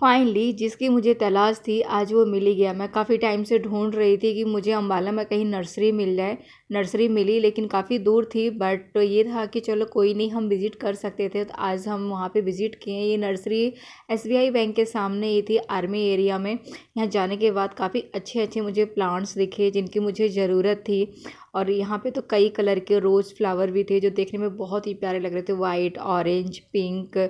finally जिसकी मुझे तलाश थी आज वो मिल ही गया मैं काफ़ी टाइम से ढूंढ रही थी कि मुझे अम्बाला में कहीं नर्सरी मिल जाए नर्सरी मिली लेकिन काफ़ी दूर थी बट ये था कि चलो कोई नहीं हम विज़िट कर सकते थे तो आज हम वहाँ पे विज़िट किए ये नर्सरी एसबीआई बैंक के सामने ही थी आर्मी एरिया में यहाँ जाने के बाद काफ़ी अच्छे अच्छे मुझे प्लांट्स दिखे जिनकी मुझे ज़रूरत थी और यहाँ पे तो कई कलर के रोज़ फ्लावर भी थे जो देखने में बहुत ही प्यारे लग रहे थे वाइट ऑरेंज पिंक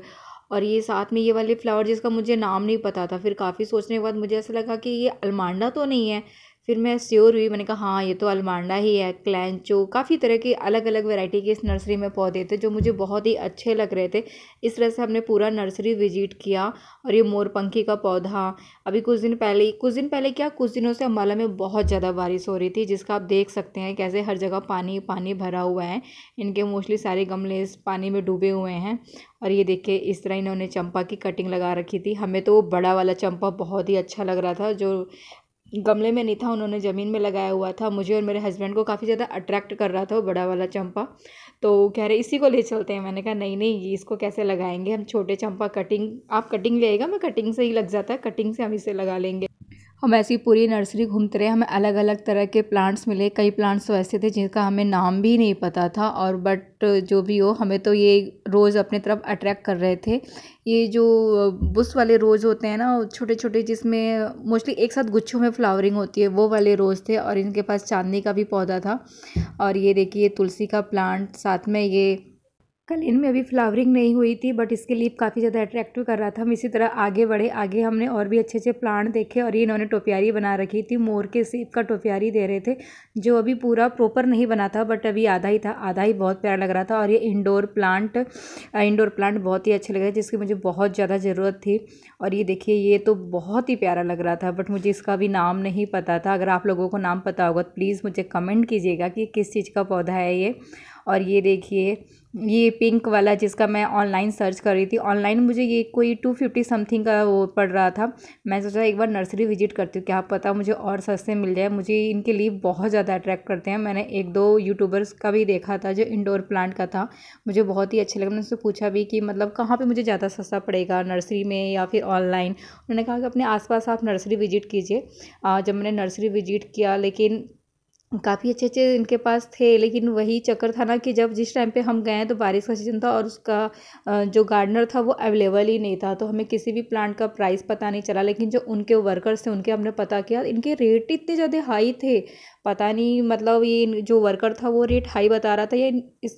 और ये साथ में ये वाले फ्लावर जिसका मुझे नाम नहीं पता था फिर काफ़ी सोचने के बाद मुझे ऐसा लगा कि ये अलमांडा तो नहीं है फिर मैं श्योर हुई मैंने कहा हाँ ये तो अलमांडा ही है क्लैंचो काफ़ी तरह के अलग अलग वैरायटी के इस नर्सरी में पौधे थे जो मुझे बहुत ही अच्छे लग रहे थे इस तरह से हमने पूरा नर्सरी विजिट किया और ये मोरपंखी का पौधा अभी कुछ दिन पहले कुछ दिन पहले क्या कुछ दिनों से अम्बाला में बहुत ज़्यादा बारिश हो रही थी जिसका आप देख सकते हैं कैसे हर जगह पानी पानी भरा हुआ है इनके मोस्टली सारे गमले पानी में डूबे हुए हैं और ये देखिए इस तरह इन्होंने चंपा की कटिंग लगा रखी थी हमें तो वो बड़ा वाला चंपा बहुत ही अच्छा लग रहा था जो गमले में नहीं था उन्होंने ज़मीन में लगाया हुआ था मुझे और मेरे हस्बैंड को काफ़ी ज़्यादा अट्रैक्ट कर रहा था वो बड़ा वाला चंपा तो कह रहे इसी को ले चलते हैं मैंने कहा नहीं नहीं इसको कैसे लगाएंगे हम छोटे चंपा कटिंग आप कटिंग लेगा मैं कटिंग से ही लग जाता है कटिंग से हम इसे लगा लेंगे हम ऐसी पूरी नर्सरी घूमते रहे हमें अलग अलग तरह के प्लांट्स मिले कई प्लांट्स तो ऐसे थे जिनका हमें नाम भी नहीं पता था और बट जो भी हो हमें तो ये रोज़ अपने तरफ अट्रैक्ट कर रहे थे ये जो बुश वाले रोज़ होते हैं ना छोटे छोटे जिसमें मोस्टली एक साथ गुच्छों में फ्लावरिंग होती है वो वाले रोज़ थे और इनके पास चांदनी का भी पौधा था और ये देखिए तुलसी का प्लांट साथ में ये कल इनमें अभी फ्लावरिंग नहीं हुई थी बट इसके लीप काफ़ी ज़्यादा अट्रैक्टिव कर रहा था हम इसी तरह आगे बढ़े आगे हमने और भी अच्छे अच्छे प्लांट देखे और ये इन्होंने टोपियारी बना रखी थी मोर के सेप का टोपियारी दे रहे थे जो अभी पूरा प्रॉपर नहीं बना था बट अभी आधा ही था आधा ही बहुत प्यारा लग रहा था और ये इंडोर प्लांट इंडोर प्लांट बहुत ही अच्छे लग रहे जिसकी मुझे बहुत ज़्यादा ज़रूरत थी और ये देखिए ये तो बहुत ही प्यारा लग रहा था बट मुझे इसका भी नाम नहीं पता था अगर आप लोगों को नाम पता होगा तो प्लीज़ मुझे कमेंट कीजिएगा कि किस चीज़ का पौधा है ये और ये देखिए ये पिंक वाला जिसका मैं ऑनलाइन सर्च कर रही थी ऑनलाइन मुझे ये कोई टू फिफ्टी समथिंग का वो पड़ रहा था मैं सोचा एक बार नर्सरी विजिट करती हूँ क्या पता मुझे और सस्ते मिल जाए मुझे इनके लीव बहुत ज़्यादा अट्रैक्ट करते हैं मैंने एक दो यूट्यूबर्स का भी देखा था जो इंडोर प्लांट का था मुझे बहुत ही अच्छे लगे मैंने उससे पूछा भी कि मतलब कहाँ पर मुझे ज़्यादा सस्ता पड़ेगा नर्सरी में या फिर ऑनलाइन उन्होंने कहा कि अपने आस आप नर्सरी विजिट कीजिए जब मैंने नर्सरी विजिट किया लेकिन काफ़ी अच्छे अच्छे इनके पास थे लेकिन वही चक्कर था ना कि जब जिस टाइम पे हम गए तो बारिश का सीज़न था और उसका जो गार्डनर था वो अवेलेबल ही नहीं था तो हमें किसी भी प्लांट का प्राइस पता नहीं चला लेकिन जो उनके वर्कर्स थे उनके हमने पता किया इनके रेट इतने ज़्यादा हाई थे पता नहीं मतलब ये जो वर्कर था वो रेट हाई बता रहा था या इस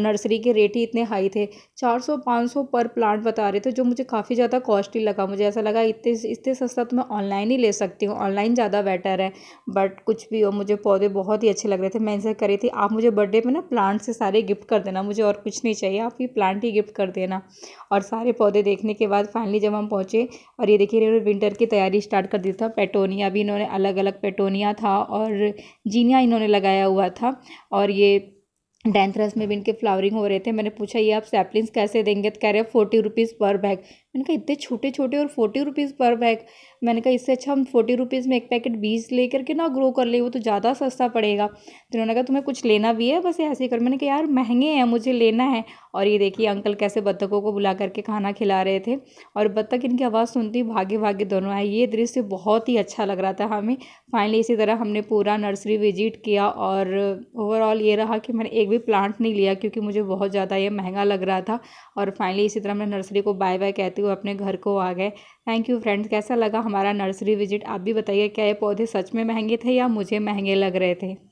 नर्सरी के रेट ही इतने हाई थे चार सौ पाँच सौ पर प्लांट बता रहे थे जो मुझे काफ़ी ज़्यादा कॉस्टली लगा मुझे ऐसा लगा इतने इतने सस्ता तो मैं ऑनलाइन ही ले सकती हूँ ऑनलाइन ज़्यादा बेटर है बट कुछ भी हो मुझे पौधे बहुत ही अच्छे लग रहे थे मैं इनसे करी थी आप मुझे बर्थडे पे ना प्लांट से सारे गिफ्ट कर देना मुझे और कुछ नहीं चाहिए आप ये प्लांट ही गिफ्ट कर देना और सारे पौधे देखने के बाद फाइनली जब हम पहुँचे और ये देखिए इन्होंने विंटर की तैयारी स्टार्ट कर दी था पेटोनिया भी इन्होंने अलग अलग पेटोनिया था और जीनिया इन्होंने लगाया हुआ था और ये डेंथरस में भी इनके फ्लावरिंग हो रहे थे मैंने पूछा ये आप सैपलिंग्स कैसे देंगे तो कह रहे फोर्टी रुपीज़ पर बैग मैंने कहा इतने छोटे छोटे और फोर्टी रुपीज़ पर बैग मैंने कहा इससे अच्छा हम फोर्टी रुपीज़ में एक पैकेट बीज ले करके ना ग्रो कर ले वो तो ज़्यादा सस्ता पड़ेगा तो उन्होंने कहा तुम्हें कुछ लेना भी है बस ऐसे ही कर मैंने कहा यार महंगे हैं मुझे लेना है और ये देखिए अंकल कैसे बत्तखों को बुला करके खाना खिला रहे थे और बत्तख इनकी आवाज़ सुनती भागे भागे दोनों आए ये दृश्य बहुत ही अच्छा लग रहा था हमें फाइनली इसी तरह हमने पूरा नर्सरी विजिट किया और ओवरऑल ये रहा कि मैंने एक भी प्लांट नहीं लिया क्योंकि मुझे बहुत ज़्यादा ये महंगा लग रहा था और फाइनली इसी तरह मैं नर्सरी को बाय बाय कहती करते हुए अपने घर को आ गए थैंक यू फ्रेंड्स कैसा लगा हमारा नर्सरी विजिट आप भी बताइए क्या ये पौधे सच में महंगे थे या मुझे महंगे लग रहे थे